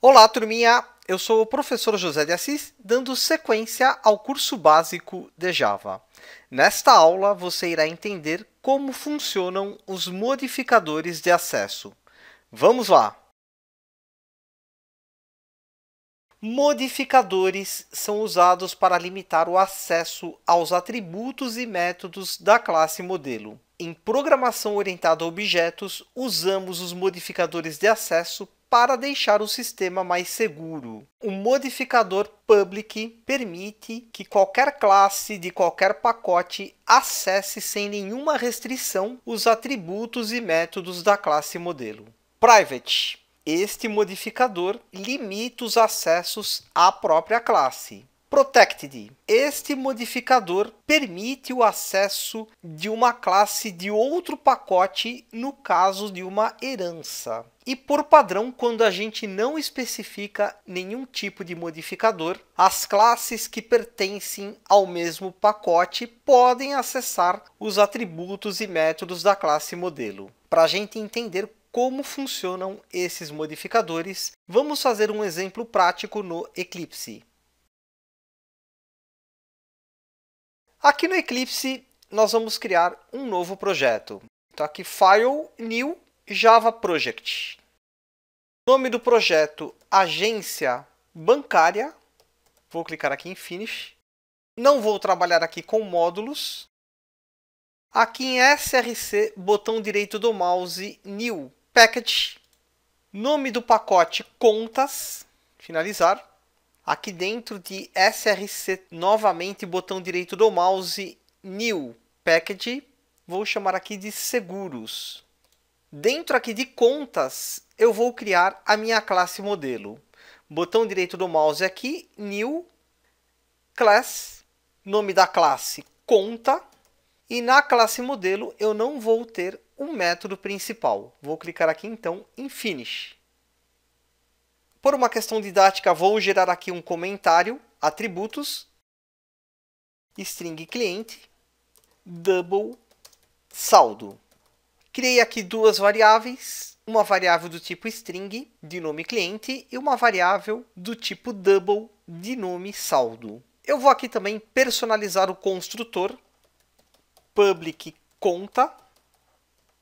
Olá, turminha! Eu sou o professor José de Assis, dando sequência ao curso básico de Java. Nesta aula, você irá entender como funcionam os modificadores de acesso. Vamos lá! Modificadores são usados para limitar o acesso aos atributos e métodos da classe modelo. Em programação orientada a objetos, usamos os modificadores de acesso para deixar o sistema mais seguro. O modificador public permite que qualquer classe de qualquer pacote acesse sem nenhuma restrição os atributos e métodos da classe modelo. Private. Este modificador limita os acessos à própria classe. Protected. Este modificador permite o acesso de uma classe de outro pacote no caso de uma herança. E por padrão, quando a gente não especifica nenhum tipo de modificador, as classes que pertencem ao mesmo pacote podem acessar os atributos e métodos da classe modelo. Para a gente entender como funcionam esses modificadores, vamos fazer um exemplo prático no Eclipse. Aqui no Eclipse, nós vamos criar um novo projeto. Então aqui, File, New, Java Project. Nome do projeto, Agência Bancária. Vou clicar aqui em Finish. Não vou trabalhar aqui com módulos. Aqui em SRC, botão direito do mouse, New, Package. Nome do pacote, Contas. Finalizar. Aqui dentro de SRC, novamente, botão direito do mouse, New Package, vou chamar aqui de Seguros. Dentro aqui de Contas, eu vou criar a minha classe modelo. Botão direito do mouse aqui, New Class, nome da classe Conta, e na classe modelo eu não vou ter o um método principal. Vou clicar aqui então em Finish. Por uma questão didática, vou gerar aqui um comentário, atributos, string cliente, double saldo. Criei aqui duas variáveis, uma variável do tipo string, de nome cliente, e uma variável do tipo double, de nome saldo. Eu vou aqui também personalizar o construtor, public conta.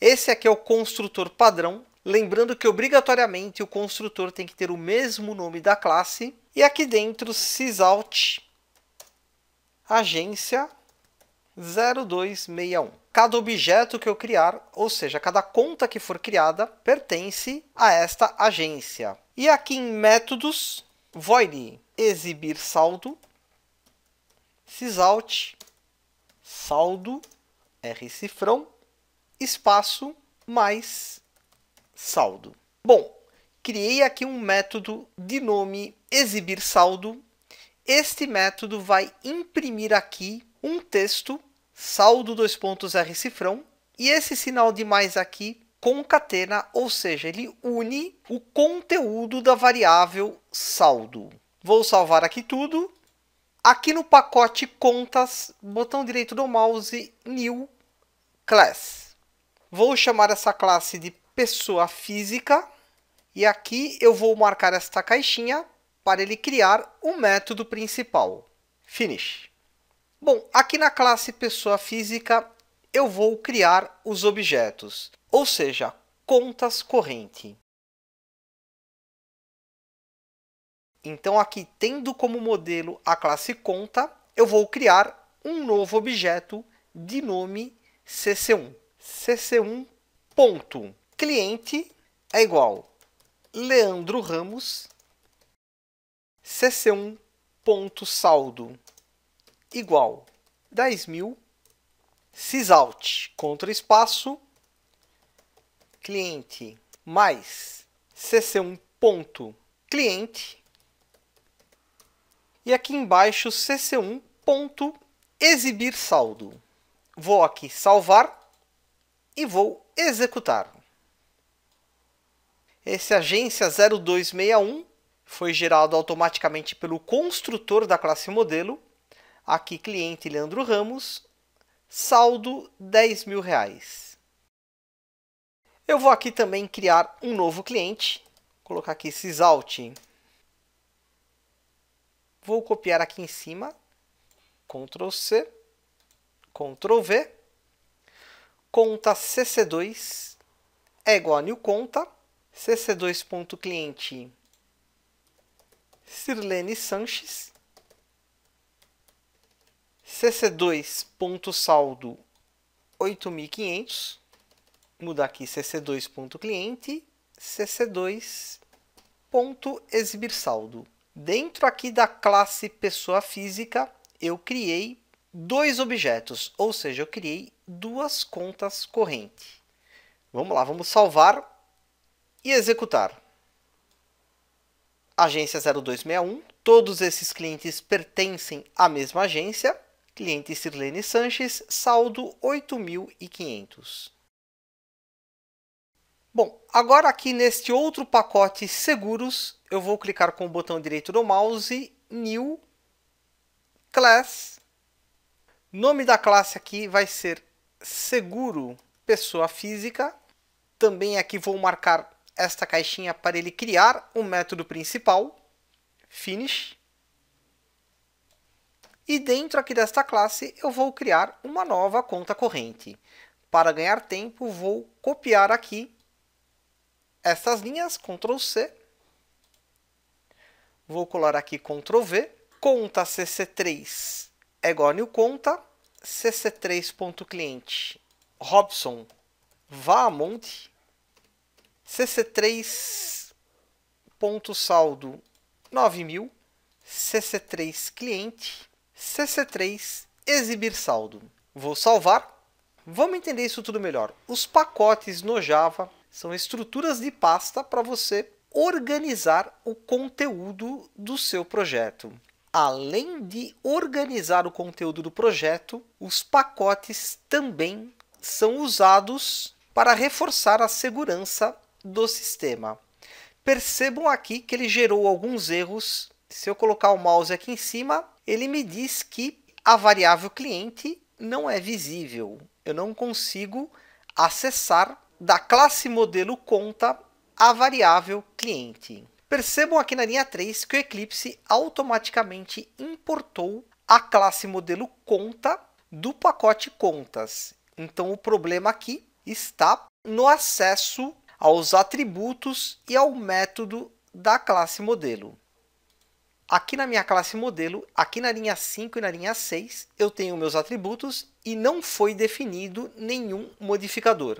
Esse aqui é o construtor padrão Lembrando que obrigatoriamente o construtor tem que ter o mesmo nome da classe. E aqui dentro, sysout agência 0261. Cada objeto que eu criar, ou seja, cada conta que for criada, pertence a esta agência. E aqui em métodos, void exibir saldo, sysout saldo rcifrão espaço mais saldo. Bom, criei aqui um método de nome exibir saldo. Este método vai imprimir aqui um texto saldo dois pontos R cifrão e esse sinal de mais aqui concatena, ou seja, ele une o conteúdo da variável saldo. Vou salvar aqui tudo. Aqui no pacote contas, botão direito do mouse, new class. Vou chamar essa classe de pessoa física e aqui eu vou marcar esta caixinha para ele criar o método principal. Finish. Bom, aqui na classe pessoa física eu vou criar os objetos, ou seja, contas corrente. Então aqui, tendo como modelo a classe conta, eu vou criar um novo objeto de nome cc1. cc1 ponto cliente é igual Leandro Ramos, CC1 ponto saldo igual 10 mil, Cisalt contra espaço, cliente mais CC1 ponto cliente e aqui embaixo CC1 ponto exibir saldo. Vou aqui salvar e vou executar. Esse agência 0261 foi gerado automaticamente pelo construtor da classe modelo, aqui cliente Leandro Ramos, saldo 10 mil reais. Eu vou aqui também criar um novo cliente, vou colocar aqui sysalt. Vou copiar aqui em cima, Ctrl C, Ctrl V, conta CC2 é igual a new conta, cc2.cliente Sirlene Sanches, cc2.saldo 8500, mudar aqui cc2.cliente, cc 2exibirsaldo saldo. Dentro aqui da classe pessoa física, eu criei dois objetos, ou seja, eu criei duas contas corrente. Vamos lá, vamos salvar e executar. Agência 0261, todos esses clientes pertencem à mesma agência. Cliente Sirlene Sanches, saldo 8.500. Bom, agora aqui neste outro pacote seguros, eu vou clicar com o botão direito do mouse, New, Class. Nome da classe aqui vai ser Seguro Pessoa Física. Também aqui vou marcar esta caixinha para ele criar um método principal, finish. E dentro aqui desta classe, eu vou criar uma nova conta corrente. Para ganhar tempo, vou copiar aqui estas linhas, Ctrl C. Vou colar aqui Ctrl V. Conta cc3 é igual a new conta, cc3.cliente, Robson, vá a monte, CC3 ponto saldo 9000, CC3 cliente, CC3 exibir saldo. Vou salvar. Vamos entender isso tudo melhor. Os pacotes no Java são estruturas de pasta para você organizar o conteúdo do seu projeto. Além de organizar o conteúdo do projeto, os pacotes também são usados para reforçar a segurança do sistema. Percebam aqui que ele gerou alguns erros. Se eu colocar o mouse aqui em cima, ele me diz que a variável cliente não é visível. Eu não consigo acessar da classe modelo conta a variável cliente. Percebam aqui na linha 3 que o Eclipse automaticamente importou a classe modelo conta do pacote contas. Então o problema aqui está no acesso aos atributos e ao método da classe modelo. Aqui na minha classe modelo, aqui na linha 5 e na linha 6, eu tenho meus atributos e não foi definido nenhum modificador.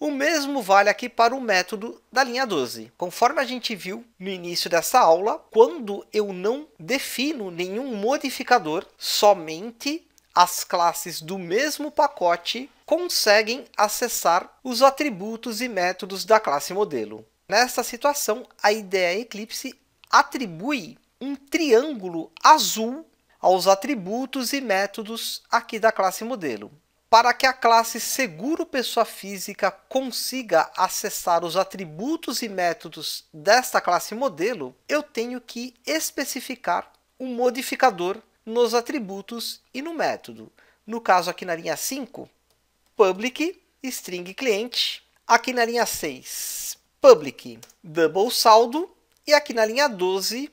O mesmo vale aqui para o método da linha 12. Conforme a gente viu no início dessa aula, quando eu não defino nenhum modificador, somente as classes do mesmo pacote conseguem acessar os atributos e métodos da classe modelo. Nesta situação, a ideia Eclipse atribui um triângulo azul aos atributos e métodos aqui da classe modelo. Para que a classe Seguro Pessoa Física consiga acessar os atributos e métodos desta classe modelo, eu tenho que especificar um modificador nos atributos e no método. No caso aqui na linha 5, public string cliente. Aqui na linha 6, public double saldo. E aqui na linha 12,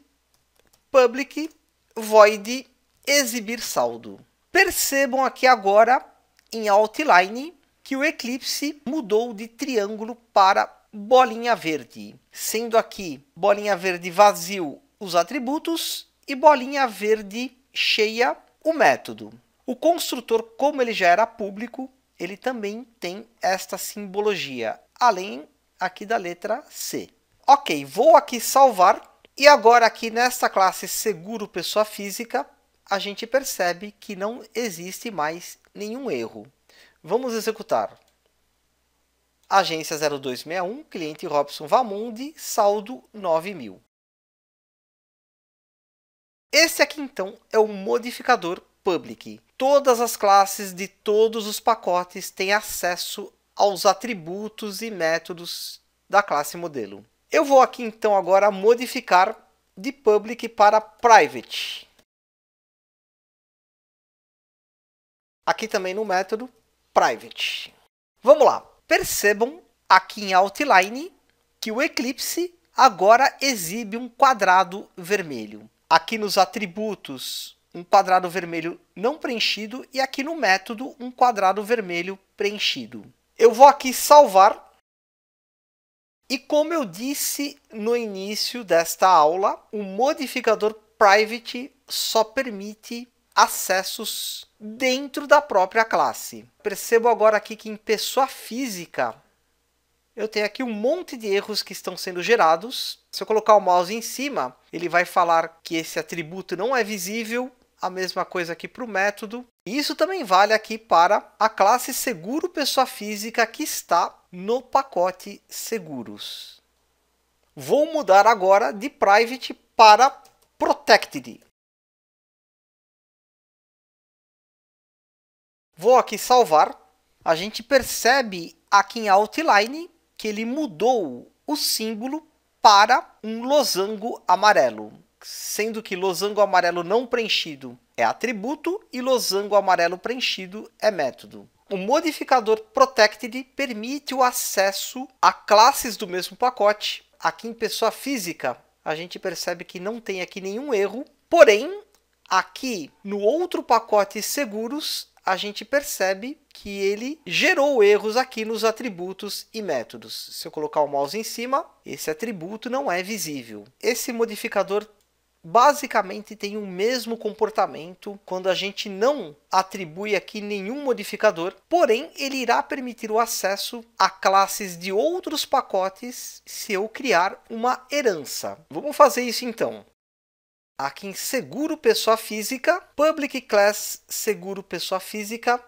public void exibir saldo. Percebam aqui agora em outline que o Eclipse mudou de triângulo para bolinha verde, sendo aqui bolinha verde vazio os atributos e bolinha verde cheia o método. O construtor, como ele já era público, ele também tem esta simbologia, além aqui da letra C. Ok, vou aqui salvar. E agora aqui nesta classe seguro pessoa física, a gente percebe que não existe mais nenhum erro. Vamos executar. Agência 0261, cliente Robson Valmundi, saldo 9000. Esse aqui então é o modificador public. Todas as classes de todos os pacotes têm acesso aos atributos e métodos da classe modelo. Eu vou aqui então agora modificar de public para private. Aqui também no método private. Vamos lá. Percebam aqui em outline que o Eclipse agora exibe um quadrado vermelho. Aqui nos atributos um quadrado vermelho não preenchido e aqui no método um quadrado vermelho preenchido. Eu vou aqui salvar. E como eu disse no início desta aula, o modificador private só permite acessos dentro da própria classe. Percebo agora aqui que em pessoa física eu tenho aqui um monte de erros que estão sendo gerados. Se eu colocar o mouse em cima, ele vai falar que esse atributo não é visível, a mesma coisa aqui para o método. E isso também vale aqui para a classe seguro pessoa física que está no pacote seguros. Vou mudar agora de private para protected. Vou aqui salvar. A gente percebe aqui em outline que ele mudou o símbolo para um losango amarelo sendo que losango amarelo não preenchido é atributo e losango amarelo preenchido é método. O modificador Protected permite o acesso a classes do mesmo pacote. Aqui em pessoa física, a gente percebe que não tem aqui nenhum erro, porém, aqui no outro pacote seguros, a gente percebe que ele gerou erros aqui nos atributos e métodos. Se eu colocar o mouse em cima, esse atributo não é visível. Esse modificador basicamente tem o mesmo comportamento quando a gente não atribui aqui nenhum modificador, porém ele irá permitir o acesso a classes de outros pacotes se eu criar uma herança. Vamos fazer isso então. Aqui em Seguro Pessoa Física, Public Class Seguro Pessoa Física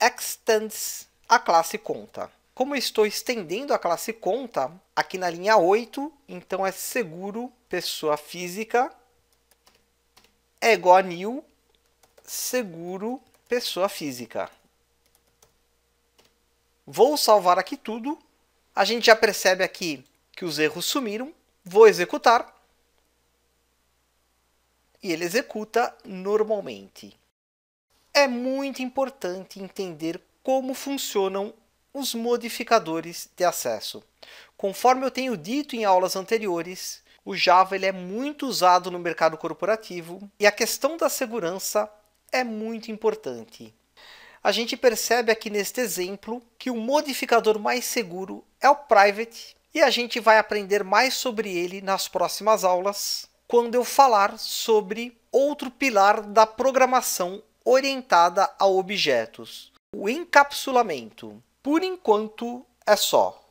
extends a classe conta. Como estou estendendo a classe conta, aqui na linha 8, então é seguro pessoa física é igual a new seguro pessoa física. Vou salvar aqui tudo. A gente já percebe aqui que os erros sumiram. Vou executar. E ele executa normalmente. É muito importante entender como funcionam os modificadores de acesso. Conforme eu tenho dito em aulas anteriores, o Java ele é muito usado no mercado corporativo e a questão da segurança é muito importante. A gente percebe aqui neste exemplo que o modificador mais seguro é o private e a gente vai aprender mais sobre ele nas próximas aulas, quando eu falar sobre outro pilar da programação orientada a objetos, o encapsulamento. Por enquanto é só.